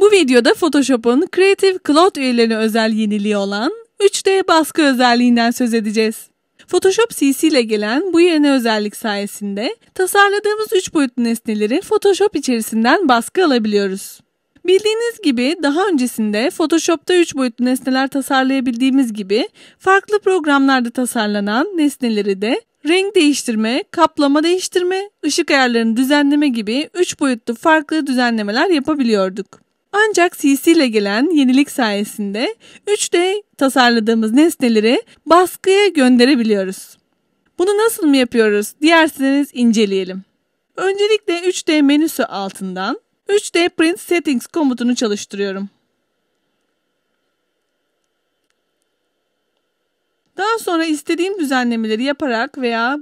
Bu videoda Photoshop'un Creative Cloud üyelerine özel yeniliği olan 3D baskı özelliğinden söz edeceğiz. Photoshop CC ile gelen bu yeni özellik sayesinde tasarladığımız 3 boyutlu nesneleri Photoshop içerisinden baskı alabiliyoruz. Bildiğiniz gibi daha öncesinde Photoshop'ta 3 boyutlu nesneler tasarlayabildiğimiz gibi farklı programlarda tasarlanan nesneleri de renk değiştirme, kaplama değiştirme, ışık ayarlarını düzenleme gibi 3 boyutlu farklı düzenlemeler yapabiliyorduk. Ancak CC ile gelen yenilik sayesinde 3D tasarladığımız nesneleri baskıya gönderebiliyoruz. Bunu nasıl mı yapıyoruz diyerseniz inceleyelim. Öncelikle 3D menüsü altından 3D Print Settings komutunu çalıştırıyorum. Daha sonra istediğim düzenlemeleri yaparak veya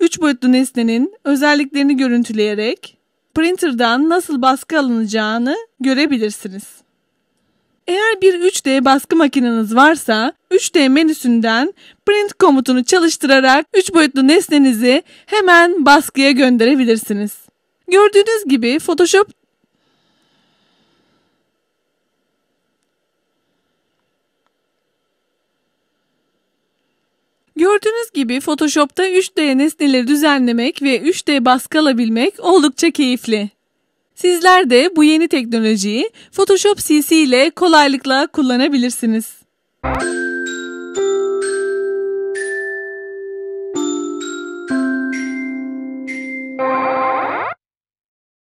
3 boyutlu nesnenin özelliklerini görüntüleyerek printer'dan nasıl baskı alınacağını görebilirsiniz. Eğer bir 3D baskı makineniz varsa 3D menüsünden print komutunu çalıştırarak 3 boyutlu nesnenizi hemen baskıya gönderebilirsiniz. Gördüğünüz gibi Photoshop Gördüğünüz gibi Photoshop'ta 3D nesneleri düzenlemek ve 3D baskı alabilmek oldukça keyifli. Sizler de bu yeni teknolojiyi Photoshop CC ile kolaylıkla kullanabilirsiniz. Müzik